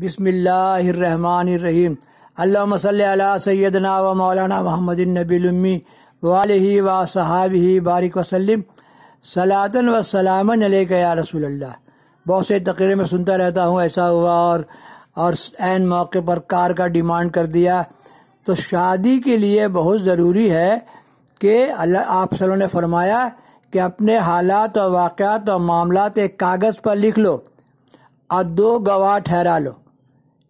सल्ले अला सैदना व मौलाना मुहम्मदिन नबीमी वाल व व सहाबीही बारिक वसलम सलातन व सलामन या रसूल अल्लाह बहुत से तकरीर में सुनता रहता हूँ ऐसा हुआ और और एन मौके पर कार का डिमांड कर दिया तो शादी के लिए बहुत ज़रूरी है कि अल्लाह आप सलों ने फरमाया कि अपने हालात और वाक़ात और मामला एक कागज़ पर लिख लो और दो गवाह ठहरा लो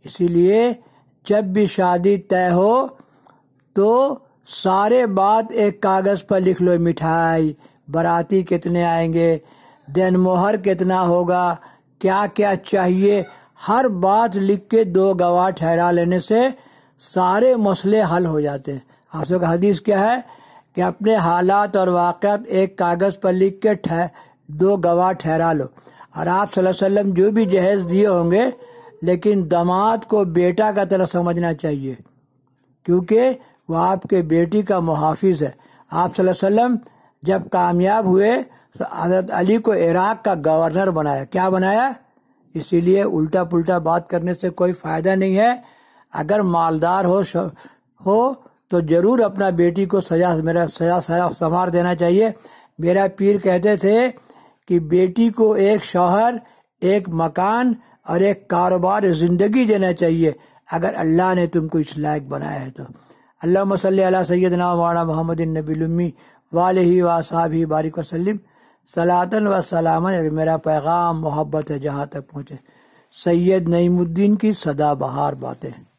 इसलिए जब भी शादी तय हो तो सारे बात एक कागज़ पर लिख लो मिठाई बाराती कितने आएंगे देन मोहर कितना होगा क्या क्या चाहिए हर बात लिख के दो गवाह ठहरा लेने से सारे मसले हल हो जाते हैं आप लोग हदीस क्या है कि अपने हालात और वाकत एक कागज़ पर लिख के ठह दो गवाह ठहरा लो और आप सल्लल्लाहु अलैहि वसल्लम जो भी जहेज़ दिए होंगे लेकिन दामाद को बेटा का तरह समझना चाहिए क्योंकि वह आपके बेटी का मुहाफिज है आप वसल्लम जब कामयाब हुए तो हजरत अली को इराक़ का गवर्नर बनाया क्या बनाया इसीलिए उल्टा पुल्टा बात करने से कोई फ़ायदा नहीं है अगर मालदार हो हो तो ज़रूर अपना बेटी को सजा मेरा सजा सजा संवार देना चाहिए मेरा पीर कहते थे कि बेटी को एक शौहर एक मकान और एक कारोबार ज़िंदगी देना चाहिए अगर अल्लाह ने तुमको इस लायक बनाया है तो अल्लाह मसल सैदना वाणा मोहम्मद नबी वाल ही साहब बारिक वसलम सलातन व सलामन मेरा पैगाम मोहब्बत है जहाँ तक पहुँचे सैयद नईमुद्दीन की सदाबहार बातें